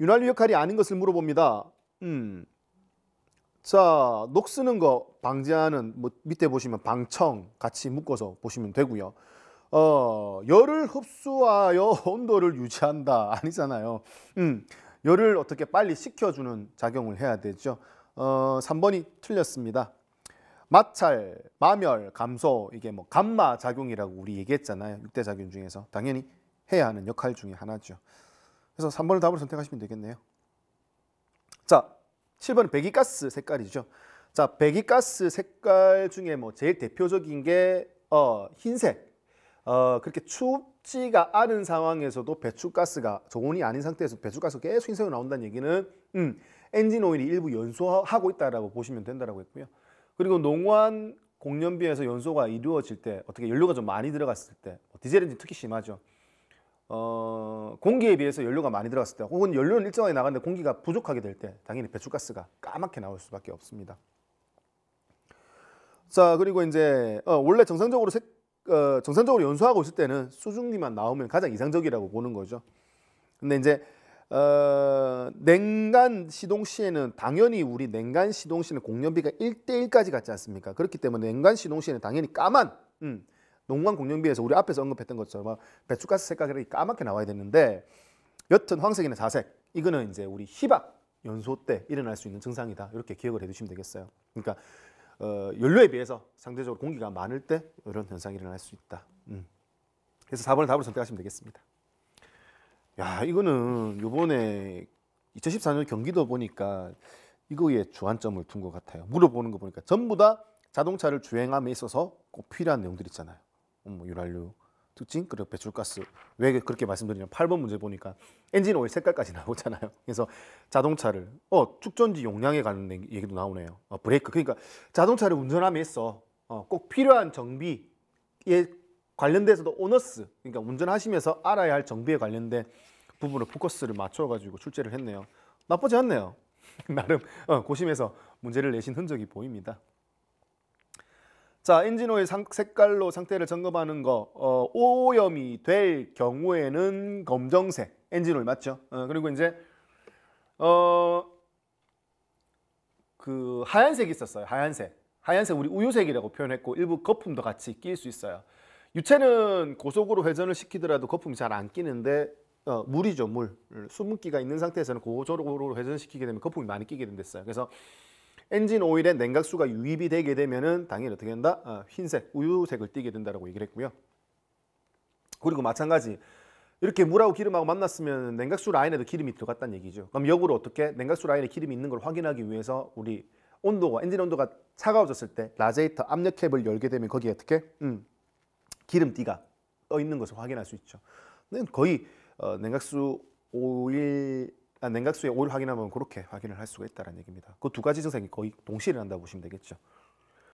유난유 역할이 아닌 것을 물어봅니다. 음. 자, 녹 쓰는 거 방지하는 뭐 밑에 보시면 방청 같이 묶어서 보시면 되고요. 어, 열을 흡수하여 온도를 유지한다 아니잖아요. 음. 열을 어떻게 빨리 식혀주는 작용을 해야 되죠. 어, 3번이 틀렸습니다. 마찰, 마멸, 감소 이게 뭐 감마 작용이라고 우리 얘기했잖아요. 6대 작용 중에서 당연히 해야 하는 역할 중에 하나죠. 그래서 3번을 답으로 선택하시면 되겠네요. 자, 7번은 배기가스 색깔이죠. 자, 배기가스 색깔 중에 뭐 제일 대표적인 게 어, 흰색. 어, 그렇게 춥지가 않은 상황에서도 배출가스가 저온이 아닌 상태에서 배출가스 계속 흰색으로 나온다는 얘기는 음, 엔진 오일이 일부 연소하고 있다라고 보시면 된다라고 했고요. 그리고 농후 공연비에서 연소가 이루어질 때 어떻게 연료가 좀 많이 들어갔을 때 뭐 디젤 엔진 특히 심하죠. 어, 공기에 비해서 연료가 많이 들어갔을 때 혹은 연료는 일정하게 나갔는데 공기가 부족하게 될 때 당연히 배출가스가 까맣게 나올 수밖에 없습니다. 자 그리고 이제 어, 원래 정상적으로 색, 어, 정상적으로 연소하고 있을 때는 수증기만 나오면 가장 이상적이라고 보는 거죠. 근데 이제 어, 냉간 시동 시에는 당연히 우리 냉간 시동 시는 공연비가 1대1까지 같지 않습니까? 그렇기 때문에 냉간 시동 시에는 당연히 까만 음, 농관 공룡비에서 우리 앞에서 언급했던 것처럼 배추가스 색깔이 까맣게 나와야 되는데 여튼 황색이나 자색 이거는 이제 우리 희박 연소 때 일어날 수 있는 증상이다 이렇게 기억을 해두시면 되겠어요. 그러니까 어, 연료에 비해서 상대적으로 공기가 많을 때 이런 현상이 일어날 수 있다. 음. 그래서 4번을 답을 선택하시면 되겠습니다. 야 이거는 요번에 2014년 경기도 보니까 이거에 주안점을 둔 것 같아요. 물어보는 거 보니까 전부 다 자동차를 주행함에 있어서 꼭 필요한 내용들 있잖아요. 뭐유랄류 특징 그리고 배출가스 왜 그렇게 말씀드리냐면 8번 문제 보니까 엔진 오일 색깔까지 나오잖아요. 그래서 자동차를 어 축전지 용량에 관련된 얘기도 나오네요. 어, 브레이크 그러니까 자동차를 운전하면서 어, 꼭 필요한 정비에 관련돼서도 오너스 그러니까 운전하시면서 알아야 할 정비에 관련된 부분을 포커스를 맞춰가지고 출제를 했네요. 나쁘지 않네요. 나름 어, 고심해서 문제를 내신 흔적이 보입니다. 자 엔진오일 색깔로 상태를 점검하는 거 어, 오염이 될 경우에는 검정색 엔진오일 맞죠? 어, 그리고 이제 어, 그하얀색 있었어요. 하얀색. 하얀색 우리 우유색이라고 표현했고 일부 거품도 같이 낄수 있어요. 유체는 고속으로 회전을 시키더라도 거품이 잘 안 끼는데 어, 물이죠 물. 수분기가 있는 상태에서는 고속으로 회전시키게 되면 거품이 많이 끼게 된댔어요. 그래서 엔진 오일에 냉각수가 유입이 되게 되면은 당연히 어떻게 된다? 아, 흰색, 우유색을 띠게 된다라고 얘기를 했고요. 그리고 마찬가지 이렇게 물하고 기름하고 만났으면 냉각수 라인에도 기름이 들어갔다는 얘기죠. 그럼 역으로 어떻게 냉각수 라인에 기름이 있는 걸 확인하기 위해서 우리 온도가 엔진 온도가 차가워졌을 때 라제이터 압력 캡을 열게 되면 거기에 어떻게 음, 기름띠가 떠 있는 것을 확인할 수 있죠. 거의 어, 냉각수 오일 냉각수의 오일 확인하면 그렇게 확인을 할 수가 있다는 얘기입니다. 그 두 가지 증상이 거의 동시에 일어난다고 보시면 되겠죠.